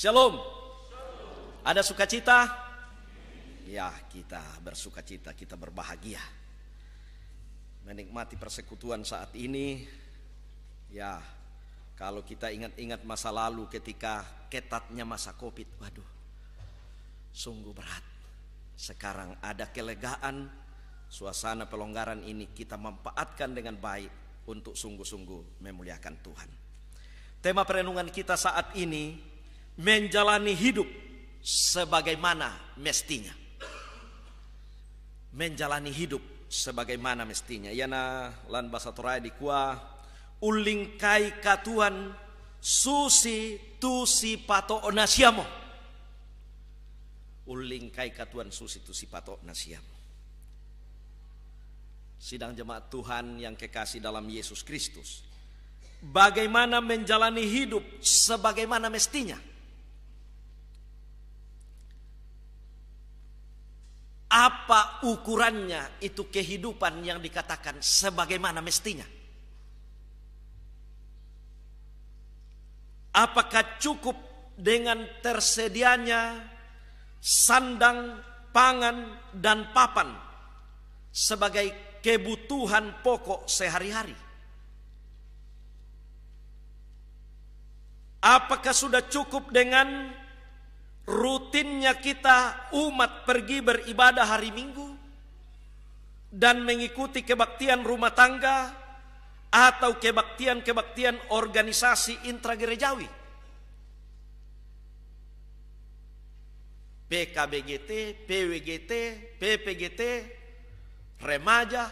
Shalom. Ada sukacita? Ya, kita bersukacita, kita berbahagia. Menikmati persekutuan saat ini. Ya, kalau kita ingat-ingat masa lalu ketika ketatnya masa Covid, waduh. Sungguh berat. Sekarang ada kelegaan, suasana pelonggaran ini kita manfaatkan dengan baik untuk sungguh-sungguh memuliakan Tuhan. Tema perenungan kita saat ini menjalani hidup sebagaimana mestinya. Menjalani hidup sebagaimana mestinya. Yana lan basa torai di uling kai katuan susi tusi pato onasiamo. Uling kai katuan susi tusi pato onasiamo. Sidang jemaat Tuhan yang kekasih dalam Yesus Kristus. Bagaimana menjalani hidup sebagaimana mestinya apa ukurannya itu kehidupan yang dikatakan sebagaimana mestinya? Apakah cukup dengan tersedianya sandang, pangan, dan papan sebagai kebutuhan pokok sehari-hari? Apakah sudah cukup dengan rutinnya kita umat pergi beribadah hari Minggu dan mengikuti kebaktian rumah tangga atau kebaktian-kebaktian organisasi intragerejawi. PKBGT, PWGT, PPGT, remaja,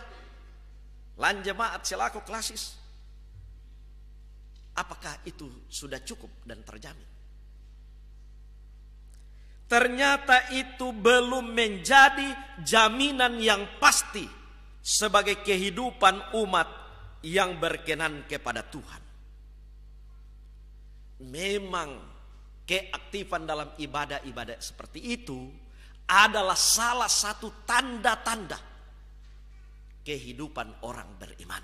lanjemaat silako klasis. Apakah itu sudah cukup dan terjamin? Ternyata itu belum menjadi jaminan yang pasti sebagai kehidupan umat yang berkenan kepada Tuhan. Memang keaktifan dalam ibadah-ibadah seperti itu adalah salah satu tanda-tanda kehidupan orang beriman.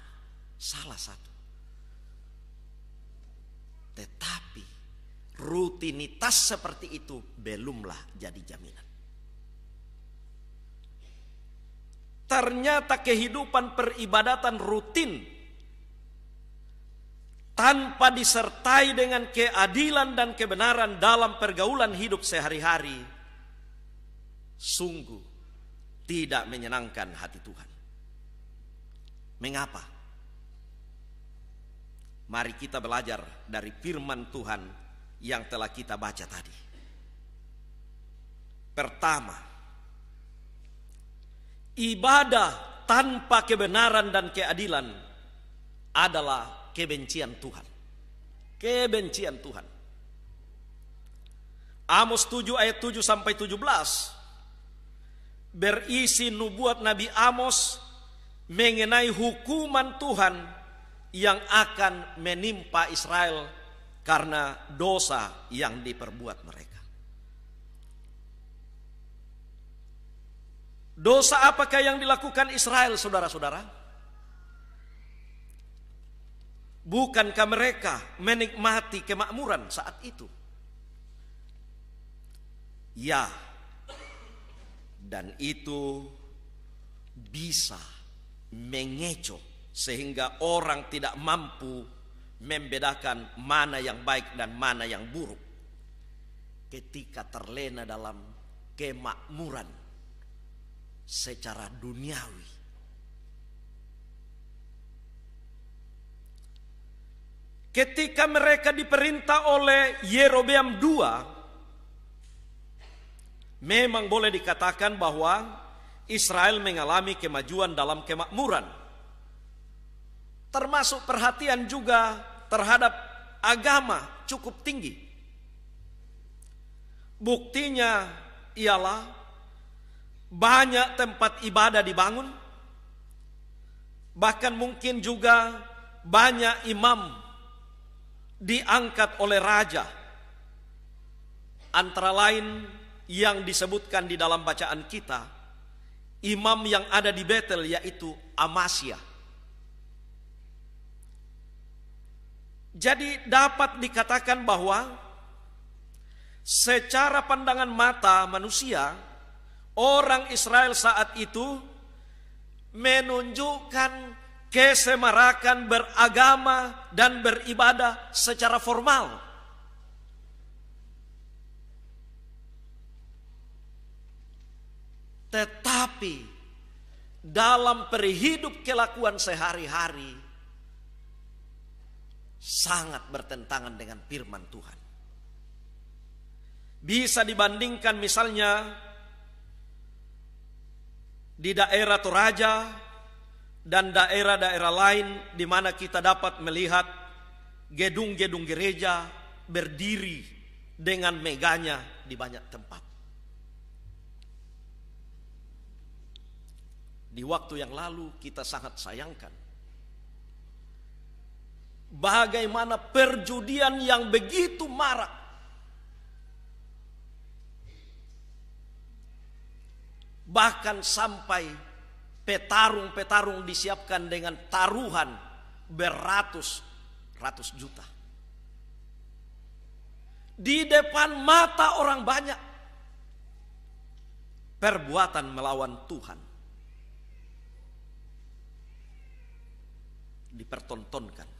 Salah satu. rutinitas seperti itu belumlah jadi jaminan. Ternyata kehidupan peribadatan rutin tanpa disertai dengan keadilan dan kebenaran dalam pergaulan hidup sehari-hari sungguh tidak menyenangkan hati Tuhan. Mengapa? Mari kita belajar dari firman Tuhan yang telah kita baca tadi. Pertama, ibadah tanpa kebenaran dan keadilan adalah kebencian Tuhan. Kebencian Tuhan. Amos 7 ayat 7 sampai 17 berisi nubuat Nabi Amos mengenai hukuman Tuhan yang akan menimpa Israel karena dosa yang diperbuat mereka. Dosa apakah yang dilakukan Israel, saudara-saudara? Bukankah mereka menikmati kemakmuran saat itu? Ya, dan itu bisa mengecoh sehingga orang tidak mampu membedakan mana yang baik dan mana yang buruk. Ketika terlena dalam kemakmuran secara duniawi. Ketika mereka diperintah oleh Yerobeam II, memang boleh dikatakan bahwa Israel mengalami kemajuan dalam kemakmuran. Termasuk perhatian juga terhadap agama cukup tinggi. Buktinya ialah banyak tempat ibadah dibangun, bahkan mungkin juga banyak imam diangkat oleh raja. Antara lain yang disebutkan di dalam bacaan kita, imam yang ada di Betel yaitu Amasya Jadi dapat dikatakan bahwa secara pandangan mata manusia, orang Israel saat itu menunjukkan kesemarakan beragama dan beribadah secara formal. Tetapi dalam perihidup kelakuan sehari-hari, sangat bertentangan dengan firman Tuhan. Bisa dibandingkan misalnya di daerah Toraja dan daerah-daerah lain di mana kita dapat melihat gedung-gedung gereja berdiri dengan meganya di banyak tempat. Di waktu yang lalu kita sangat sayangkan bagaimana perjudian yang begitu marak. Bahkan sampai petarung-petarung disiapkan dengan taruhan beratus ratus juta. Di depan mata orang banyak perbuatan melawan Tuhan dipertontonkan.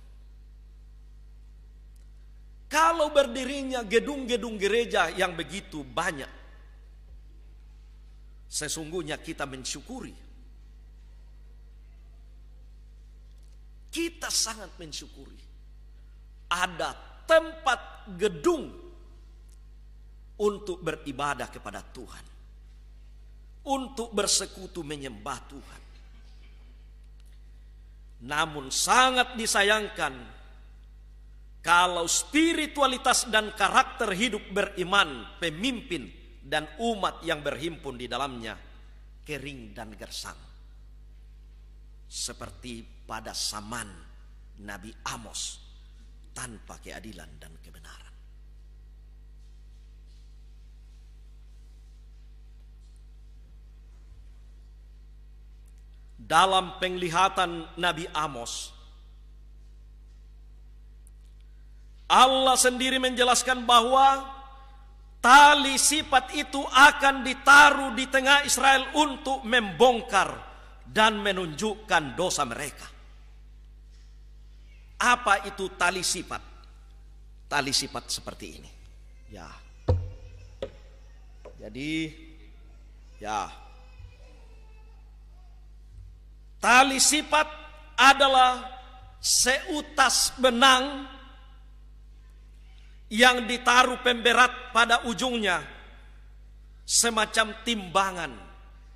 Kalau berdirinya gedung-gedung gereja yang begitu banyak, sesungguhnya kita mensyukuri. Kita sangat mensyukuri ada tempat gedung untuk beribadah kepada Tuhan, untuk bersekutu menyembah Tuhan. Namun, sangat disayangkan kalau spiritualitas dan karakter hidup beriman, pemimpin dan umat yang berhimpun di dalamnya kering dan gersang. Seperti pada zaman Nabi Amos tanpa keadilan dan kebenaran. Dalam penglihatan Nabi Amos, Allah sendiri menjelaskan bahwa tali sifat itu akan ditaruh di tengah Israel untuk membongkar dan menunjukkan dosa mereka. Apa itu tali sifat? Tali sifat seperti ini. Ya. Jadi ya. Tali sifat adalah seutas benang yang ditaruh pemberat pada ujungnya semacam timbangan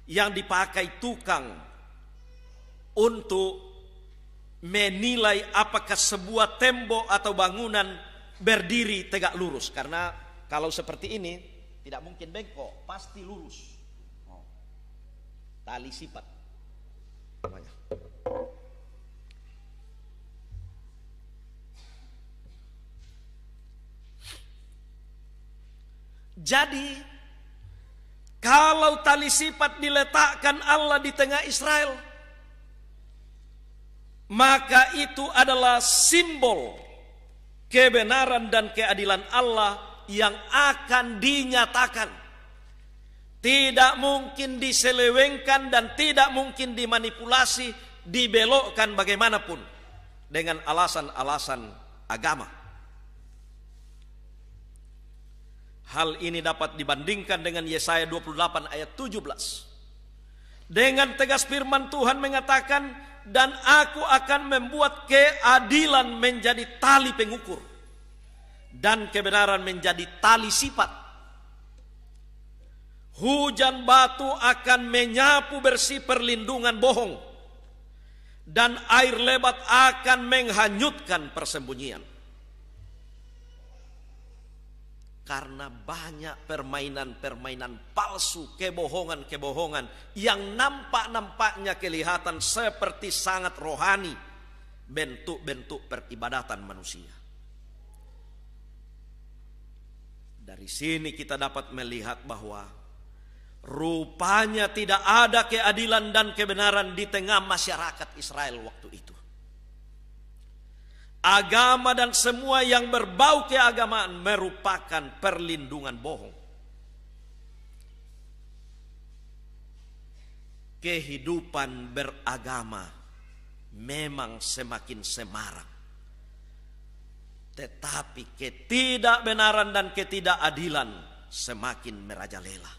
yang dipakai tukang untuk menilai apakah sebuah tembok atau bangunan berdiri tegak lurus karena kalau seperti ini tidak mungkin bengkok pasti lurus oh. tali sifat namanya Jadi kalau tali sifat diletakkan Allah di tengah Israel maka itu adalah simbol kebenaran dan keadilan Allah yang akan dinyatakan. Tidak mungkin diselewengkan dan tidak mungkin dimanipulasi, dibelokkan bagaimanapun dengan alasan-alasan agama. Hal ini dapat dibandingkan dengan Yesaya 28 ayat 17. Dengan tegas firman Tuhan mengatakan, dan aku akan membuat keadilan menjadi tali pengukur. Dan kebenaran menjadi tali sifat. Hujan batu akan menyapu bersih perlindungan bohong. Dan air lebat akan menghanyutkan persembunyian. karena banyak permainan-permainan palsu, kebohongan-kebohongan yang nampak-nampaknya kelihatan seperti sangat rohani bentuk-bentuk peribadatan manusia. Dari sini kita dapat melihat bahwa rupanya tidak ada keadilan dan kebenaran di tengah masyarakat Israel waktu itu. Agama dan semua yang berbau keagamaan merupakan perlindungan bohong. Kehidupan beragama memang semakin semarak. Tetapi ketidakbenaran dan ketidakadilan semakin merajalela.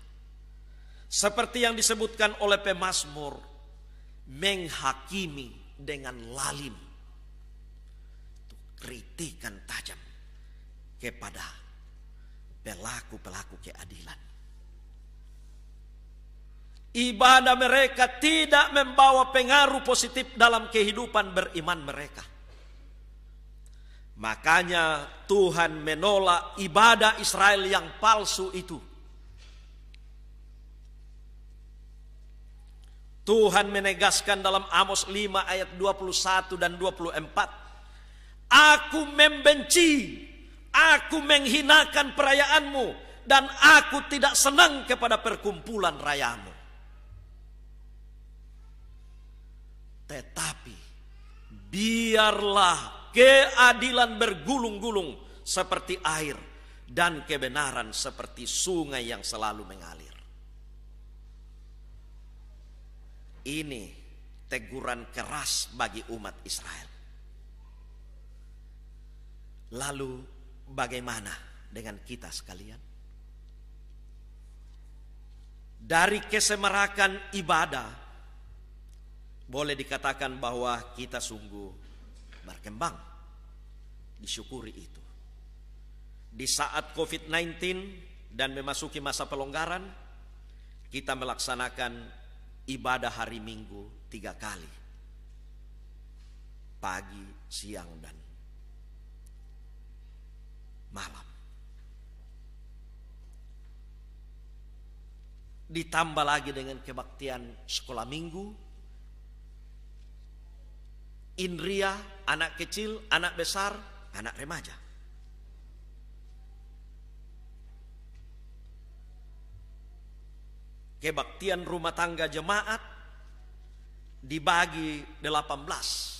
Seperti yang disebutkan oleh Pemasmur, menghakimi dengan lalim kritikan tajam kepada pelaku-pelaku keadilan. Ibadah mereka tidak membawa pengaruh positif dalam kehidupan beriman mereka. Makanya Tuhan menolak ibadah Israel yang palsu itu. Tuhan menegaskan dalam Amos 5 ayat 21 dan 24. Aku membenci, aku menghinakan perayaanmu, dan aku tidak senang kepada perkumpulan rayamu. Tetapi biarlah keadilan bergulung-gulung seperti air dan kebenaran seperti sungai yang selalu mengalir. Ini teguran keras bagi umat Israel. Lalu bagaimana dengan kita sekalian? Dari kesemerakan ibadah boleh dikatakan bahwa kita sungguh berkembang. Disyukuri itu. Di saat COVID-19 dan memasuki masa pelonggaran, kita melaksanakan ibadah hari Minggu tiga kali. Pagi, siang, dan malam. Ditambah lagi dengan kebaktian sekolah minggu, Indria, anak kecil, anak besar, anak remaja. Kebaktian rumah tangga jemaat dibagi 18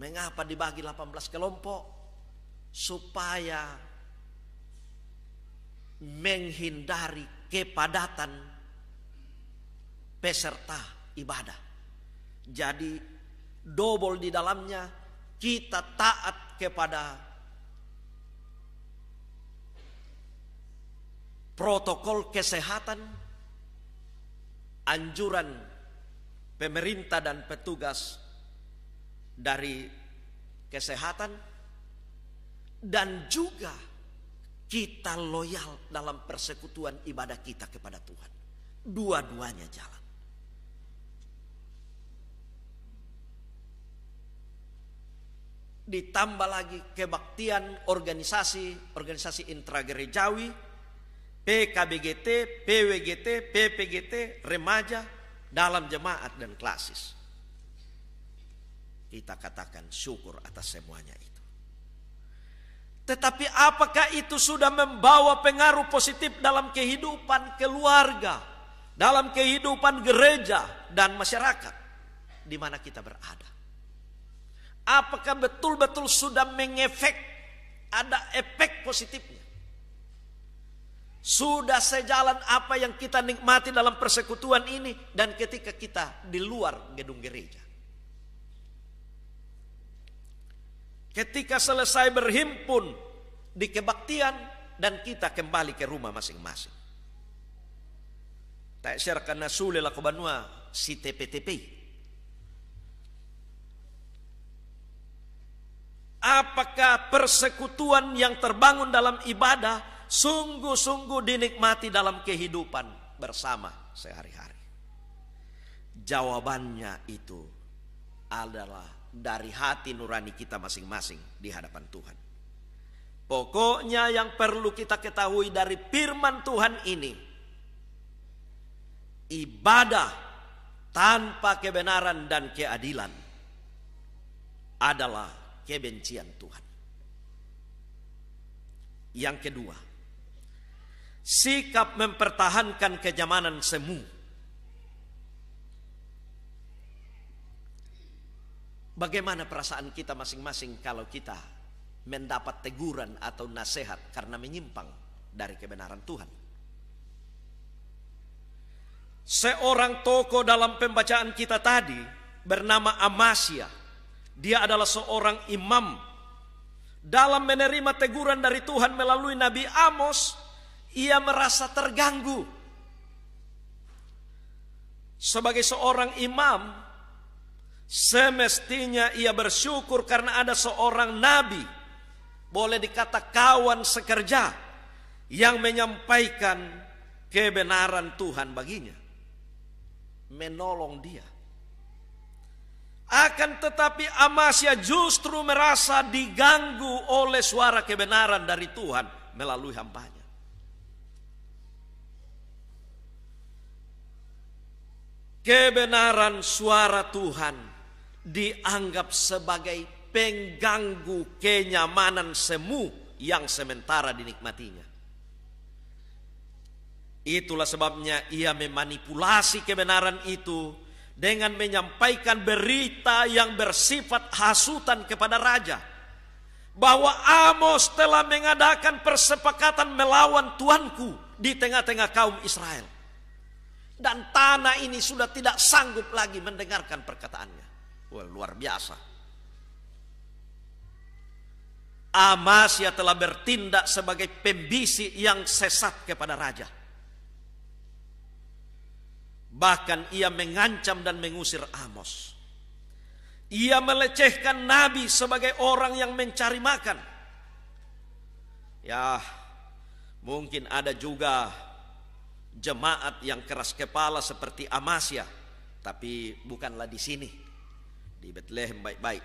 Mengapa dibagi 18 kelompok? Supaya menghindari kepadatan peserta ibadah. Jadi dobol di dalamnya kita taat kepada protokol kesehatan, anjuran pemerintah dan petugas dari kesehatan dan juga kita loyal dalam persekutuan ibadah kita kepada Tuhan. Dua-duanya jalan. Ditambah lagi kebaktian organisasi, organisasi intragerejawi, PKBGT, PWGT, PPGT, remaja, dalam jemaat dan klasis. Kita katakan syukur atas semuanya itu. Tetapi apakah itu sudah membawa pengaruh positif dalam kehidupan keluarga, dalam kehidupan gereja dan masyarakat di mana kita berada? Apakah betul-betul sudah mengefek ada efek positifnya? Sudah sejalan apa yang kita nikmati dalam persekutuan ini dan ketika kita di luar gedung gereja. Ketika selesai berhimpun di kebaktian dan kita kembali ke rumah masing-masing. Tak syarkan nasulilah kubanua si TPTP. Apakah persekutuan yang terbangun dalam ibadah sungguh-sungguh dinikmati dalam kehidupan bersama sehari-hari? Jawabannya itu adalah dari hati nurani kita masing-masing di hadapan Tuhan. Pokoknya yang perlu kita ketahui dari firman Tuhan ini, ibadah tanpa kebenaran dan keadilan adalah kebencian Tuhan. Yang kedua, sikap mempertahankan kejamanan semu Bagaimana perasaan kita masing-masing kalau kita mendapat teguran atau nasihat karena menyimpang dari kebenaran Tuhan? Seorang toko dalam pembacaan kita tadi bernama Amasya. Dia adalah seorang imam. Dalam menerima teguran dari Tuhan melalui Nabi Amos, ia merasa terganggu. Sebagai seorang imam, Semestinya ia bersyukur karena ada seorang nabi, boleh dikata kawan sekerja, yang menyampaikan kebenaran Tuhan baginya, menolong dia. Akan tetapi Amasya justru merasa diganggu oleh suara kebenaran dari Tuhan melalui hambanya. Kebenaran suara Tuhan dianggap sebagai pengganggu kenyamanan semu yang sementara dinikmatinya. Itulah sebabnya ia memanipulasi kebenaran itu dengan menyampaikan berita yang bersifat hasutan kepada raja bahwa Amos telah mengadakan persepakatan melawan tuanku di tengah-tengah kaum Israel. Dan tanah ini sudah tidak sanggup lagi mendengarkan perkataannya. Wah, luar biasa. Amasya telah bertindak sebagai pembisik yang sesat kepada raja. Bahkan ia mengancam dan mengusir Amos. Ia melecehkan Nabi sebagai orang yang mencari makan. Ya, mungkin ada juga jemaat yang keras kepala seperti Amasya, tapi bukanlah di sini di Bethlehem baik-baik.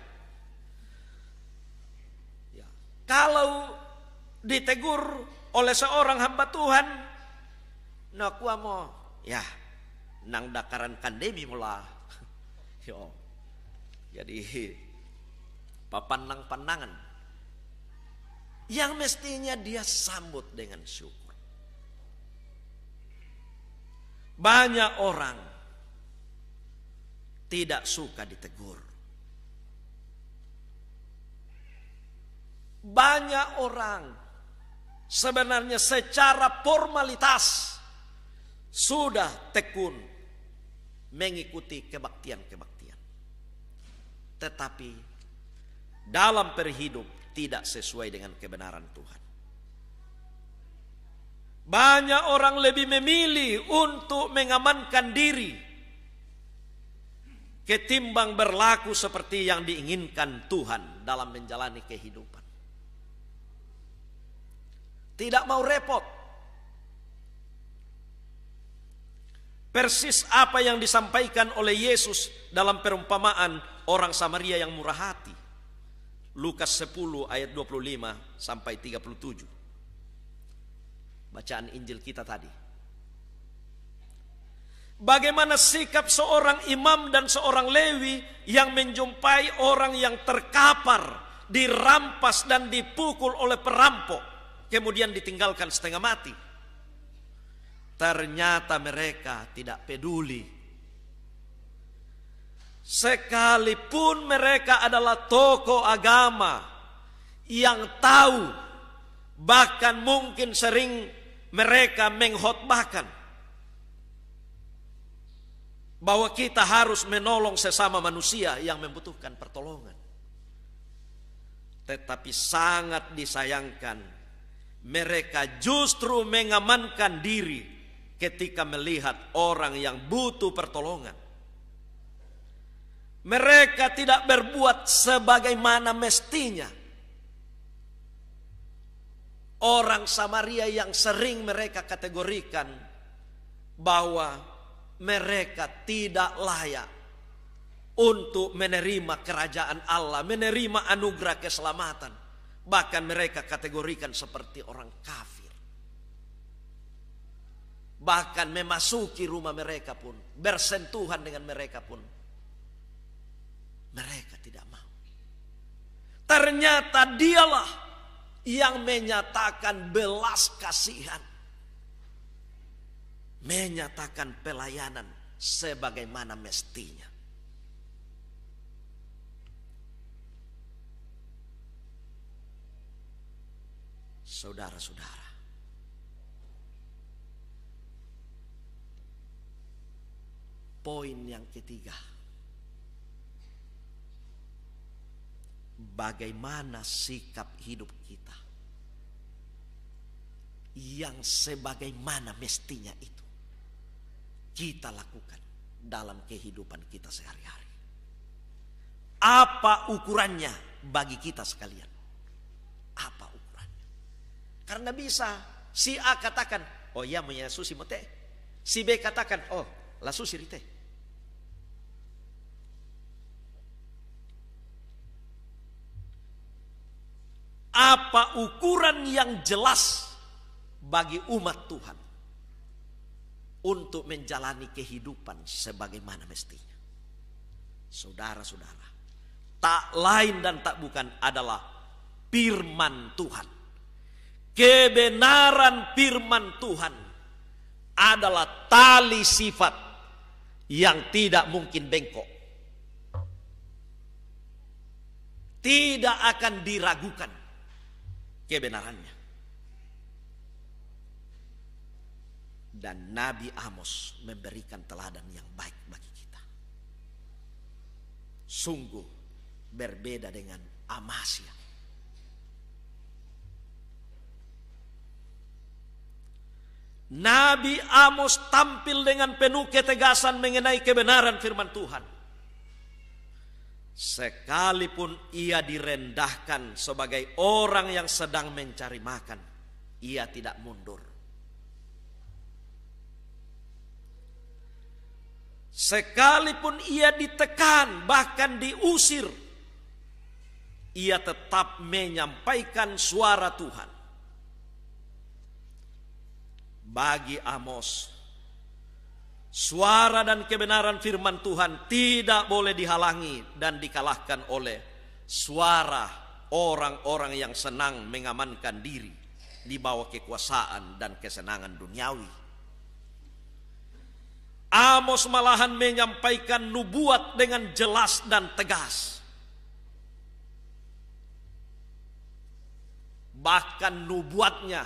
Ya. Kalau ditegur oleh seorang hamba Tuhan, nak mau ya nang dakaran kandemi mula. Yo. Jadi papan nang panangan yang mestinya dia sambut dengan syukur. Banyak orang tidak suka ditegur. Banyak orang sebenarnya secara formalitas sudah tekun mengikuti kebaktian-kebaktian. Tetapi dalam perhidup tidak sesuai dengan kebenaran Tuhan. Banyak orang lebih memilih untuk mengamankan diri ketimbang berlaku seperti yang diinginkan Tuhan dalam menjalani kehidupan. Tidak mau repot. Persis apa yang disampaikan oleh Yesus dalam perumpamaan orang Samaria yang murah hati. Lukas 10 ayat 25 sampai 37. Bacaan Injil kita tadi. Bagaimana sikap seorang imam dan seorang lewi yang menjumpai orang yang terkapar, dirampas dan dipukul oleh perampok kemudian ditinggalkan setengah mati. Ternyata mereka tidak peduli. Sekalipun mereka adalah tokoh agama yang tahu, bahkan mungkin sering mereka menghotbahkan bahwa kita harus menolong sesama manusia yang membutuhkan pertolongan. Tetapi sangat disayangkan mereka justru mengamankan diri ketika melihat orang yang butuh pertolongan. Mereka tidak berbuat sebagaimana mestinya. Orang Samaria yang sering mereka kategorikan bahwa mereka tidak layak untuk menerima kerajaan Allah, menerima anugerah keselamatan. Bahkan mereka kategorikan seperti orang kafir. Bahkan memasuki rumah mereka pun, bersentuhan dengan mereka pun. Mereka tidak mau. Ternyata dialah yang menyatakan belas kasihan. Menyatakan pelayanan sebagaimana mestinya. saudara-saudara. Poin yang ketiga. Bagaimana sikap hidup kita? Yang sebagaimana mestinya itu kita lakukan dalam kehidupan kita sehari-hari. Apa ukurannya bagi kita sekalian? Apa karena bisa. Si A katakan, oh iya punya susi mote. Si B katakan, oh la susi rite. Apa ukuran yang jelas bagi umat Tuhan untuk menjalani kehidupan sebagaimana mestinya? Saudara-saudara, tak lain dan tak bukan adalah firman Tuhan. Kebenaran firman Tuhan adalah tali sifat yang tidak mungkin bengkok. Tidak akan diragukan kebenarannya. Dan Nabi Amos memberikan teladan yang baik bagi kita. Sungguh berbeda dengan Amasya Nabi Amos tampil dengan penuh ketegasan mengenai kebenaran firman Tuhan. Sekalipun ia direndahkan sebagai orang yang sedang mencari makan, ia tidak mundur. Sekalipun ia ditekan, bahkan diusir, ia tetap menyampaikan suara Tuhan bagi Amos. Suara dan kebenaran firman Tuhan tidak boleh dihalangi dan dikalahkan oleh suara orang-orang yang senang mengamankan diri di bawah kekuasaan dan kesenangan duniawi. Amos malahan menyampaikan nubuat dengan jelas dan tegas. Bahkan nubuatnya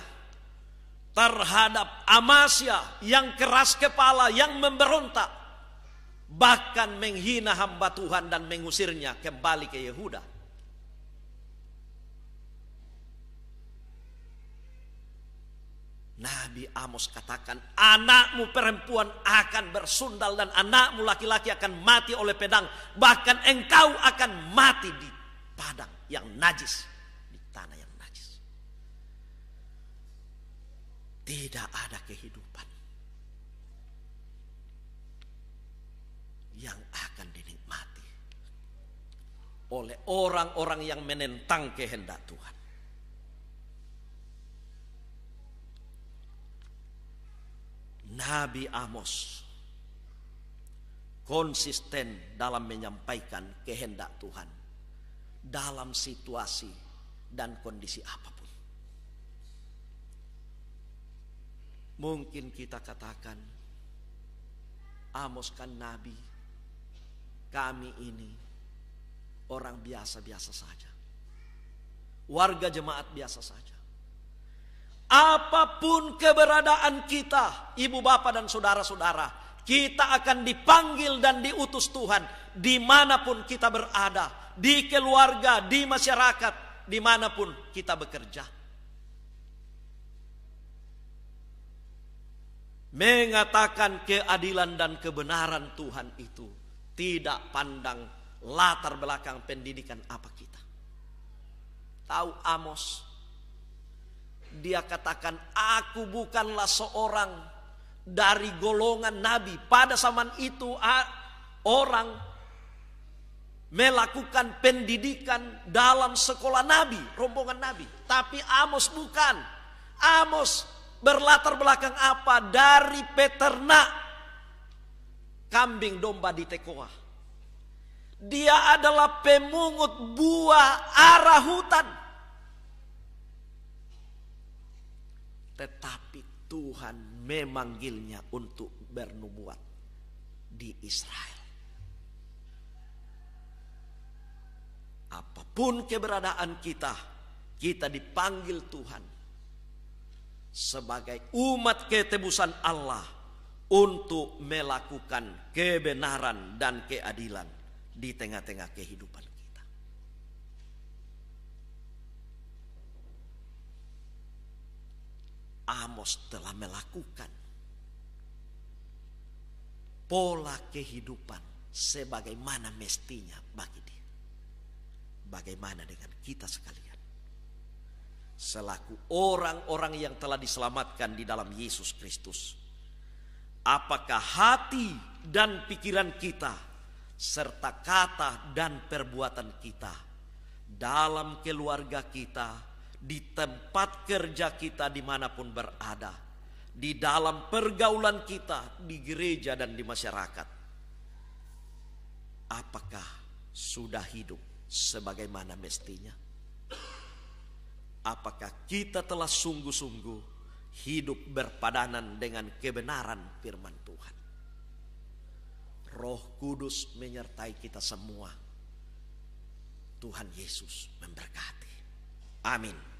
terhadap Amasya yang keras kepala, yang memberontak, bahkan menghina hamba Tuhan dan mengusirnya kembali ke Yehuda. Nabi Amos katakan, "Anakmu perempuan akan bersundal, dan anakmu laki-laki akan mati oleh pedang, bahkan engkau akan mati di padang yang najis." tidak ada kehidupan yang akan dinikmati oleh orang-orang yang menentang kehendak Tuhan. Nabi Amos konsisten dalam menyampaikan kehendak Tuhan dalam situasi dan kondisi apa Mungkin kita katakan Amos kan nabi Kami ini Orang biasa-biasa saja Warga jemaat biasa saja Apapun keberadaan kita Ibu bapak dan saudara-saudara kita akan dipanggil dan diutus Tuhan dimanapun kita berada, di keluarga, di masyarakat, dimanapun kita bekerja. mengatakan keadilan dan kebenaran Tuhan itu tidak pandang latar belakang pendidikan apa kita. Tahu Amos? Dia katakan, "Aku bukanlah seorang dari golongan nabi." Pada zaman itu orang melakukan pendidikan dalam sekolah nabi, rombongan nabi. Tapi Amos bukan. Amos berlatar belakang apa dari peternak kambing domba di Tekoa. Dia adalah pemungut buah arah hutan. Tetapi Tuhan memanggilnya untuk bernubuat di Israel. Apapun keberadaan kita, kita dipanggil Tuhan sebagai umat ketebusan Allah untuk melakukan kebenaran dan keadilan di tengah-tengah kehidupan kita. Amos telah melakukan pola kehidupan sebagaimana mestinya bagi dia. Bagaimana dengan kita sekali? selaku orang-orang yang telah diselamatkan di dalam Yesus Kristus. Apakah hati dan pikiran kita serta kata dan perbuatan kita dalam keluarga kita, di tempat kerja kita dimanapun berada, di dalam pergaulan kita, di gereja dan di masyarakat. Apakah sudah hidup sebagaimana mestinya? apakah kita telah sungguh-sungguh hidup berpadanan dengan kebenaran firman Tuhan. Roh Kudus menyertai kita semua. Tuhan Yesus memberkati. Amin.